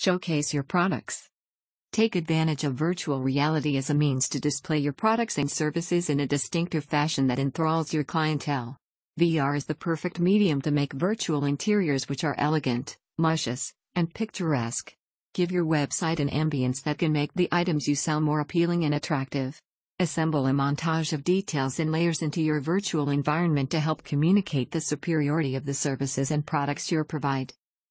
Showcase your products. Take advantage of virtual reality as a means to display your products and services in a distinctive fashion that enthralls your clientele. VR is the perfect medium to make virtual interiors which are elegant, luscious, and picturesque. Give your website an ambience that can make the items you sell more appealing and attractive. Assemble a montage of details and layers into your virtual environment to help communicate the superiority of the services and products you provide.